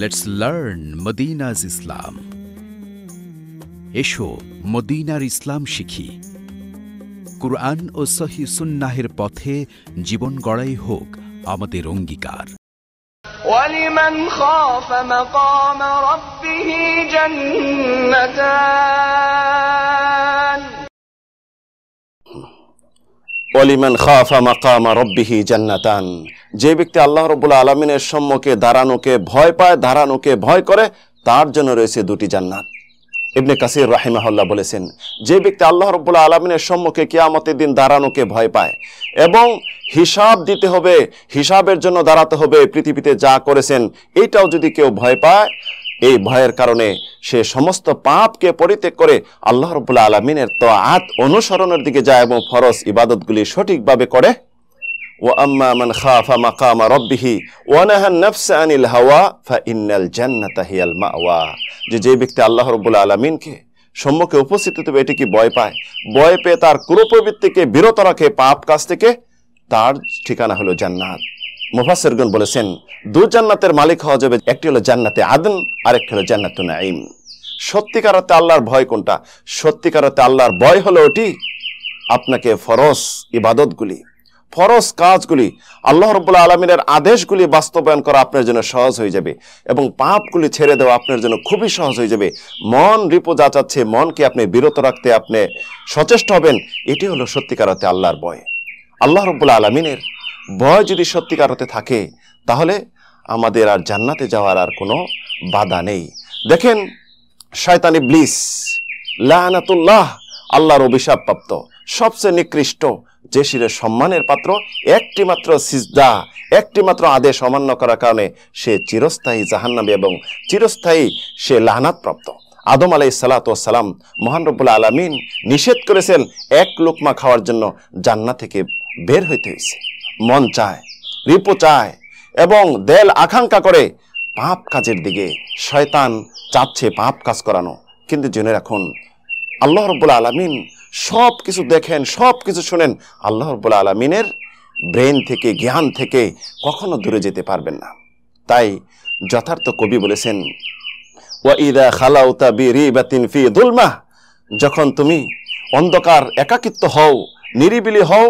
let's learn মদিনাজ ইসলাম এসো মদিনার ইসলাম শিখি কুরআন ও সহি সুন্নাহের পথে জীবন গড়াই হোক আমাদের অঙ্গীকার ولمن খাফা مقام ربه جنتان ولمن خاف مقام ربه جنتان যে ব্যক্তি আল্লাহ রবুল্লা আলমিনের সম্মুখে দাঁড়ানোকে ভয় পায় দাঁড়ানোকে ভয় করে তার জন্য রয়েছে দুটি জান্নাত ইবনে কাসির রাহিমাহল্লা বলেছেন যে ব্যক্তি আল্লাহ রব্বুল্লা আলমিনের সম্মুখে কিয়ামতের দিন দাঁড়ানোকে ভয় পায় এবং হিসাব দিতে হবে হিসাবের জন্য দাঁড়াতে হবে পৃথিবীতে যা করেছেন এইটাও যদি কেউ ভয় পায় এই ভয়ের কারণে সে সমস্ত পাপকে পরিত্যাগ করে আল্লাহ রবুল্লা আলমিনের তো আত অনুসরণের দিকে যায় এবং ফরজ ইবাদতগুলি সঠিকভাবে করে وأما من خاف مقام ربه ونهى النفس عن الهوى فإن الجنة هي المأوى যে যে ব্যক্তি আল্লাহ রব্বুল আলামিনকে সম্মুখে উপস্থিত তবে এটি কি ভয় পায় ভয় পেয়ে তার কুরপ্রবৃত্তিকে বিরত রাখে পাপ কাছ থেকে তার ঠিকানা হলো জান্নাত মুফাসেরগণ বলেছেন দু জান্নাতের মালিক হওয়া যাবে একটি হলো জান্নাতে আদন আরেকটি হলো জান্নাত নাইম সত্যিকার অর্থে আল্লাহর ভয় কোনটা সত্যিকারতে আল্লাহর ভয় হলো ওটি আপনাকে ফরস ইবাদতগুলি ফরজ কাজগুলি আল্লাহ রব্বুল্লা আলমিনের আদেশগুলি বাস্তবায়ন করা আপনার জন্য সহজ হয়ে যাবে এবং পাপগুলি ছেড়ে দেওয়া আপনার জন্য খুবই সহজ হয়ে যাবে মন রিপো যা চাচ্ছে মনকে আপনি বিরত রাখতে আপনি সচেষ্ট হবেন এটি হলো সত্যিকার হতে আল্লাহর বয় আল্লাহ রব্বুল্লা আলমিনের ভয় যদি সত্যিকার হতে থাকে তাহলে আমাদের আর জান্নাতে যাওয়ার আর কোনো বাধা নেই দেখেন শয়তানি ব্লিস লাহ আল্লাহর অভিশাপ প্রাপ্ত সবচেয়ে নিকৃষ্ট যে শিরে সম্মানের পাত্র একটি মাত্র সিজদা একটি মাত্র আদেশ অমান্য করার কারণে সে চিরস্থায়ী জাহান্নাবী এবং চিরস্থায়ী সে লাহানাতপ্রাপ্ত আদম আলাই সালাতাম মহানরবুল আলমিন নিষেধ করেছেন এক লোকমা খাওয়ার জন্য জান্না থেকে বের হইতে হয়েছে মন চায় রিপো চায় এবং দেল আকাঙ্ক্ষা করে পাপ কাজের দিকে শয়তান চাচ্ছে পাপ কাজ করানো কিন্তু জেনে রাখুন আল্লাহ রব্বুল আলমিন সব কিছু দেখেন সব কিছু শোনেন আল্লাহ রব্বুল আলমিনের ব্রেন থেকে জ্ঞান থেকে কখনো দূরে যেতে পারবেন না তাই যথার্থ কবি বলেছেন খালাউতা বি ফি যখন তুমি অন্ধকার একাকিত্ব হও নিরিবিলি হও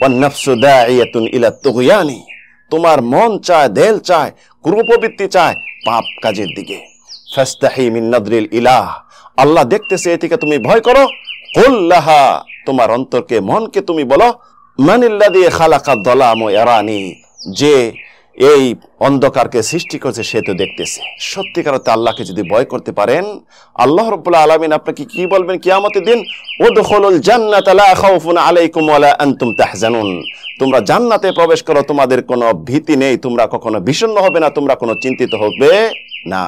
ওয়ান্নাফসুদাইয়াতুন ইলা তুগিয়ানি তোমার মন চায় দেল চায় কুরুপবৃত্তি চায় পাপ কাজের দিকে ফাস্তাহি মিন ইলাহ আল্লাহ দেখতেছে এটিকে তুমি ভয় করো কল্লাহা তোমার অন্তরকে মনকে তুমি বলো মানিল্লা দিয়ে খালাকা দলাম এরানি যে এই অন্ধকারকে সৃষ্টি করছে সে তো দেখতেছে সত্যিকার আল্লাহকে যদি ভয় করতে পারেন আল্লাহ রব্বুল্লাহ আলমিন আপনাকে কি বলবেন কিয়ামতের দিন ও দখলুল জান্নাত আলাইকুম আলা আনতুম তাহজানুন তোমরা জান্নাতে প্রবেশ করো তোমাদের কোনো ভীতি নেই তোমরা কখনো বিষণ্ণ হবে না তোমরা কোনো চিন্তিত হবে না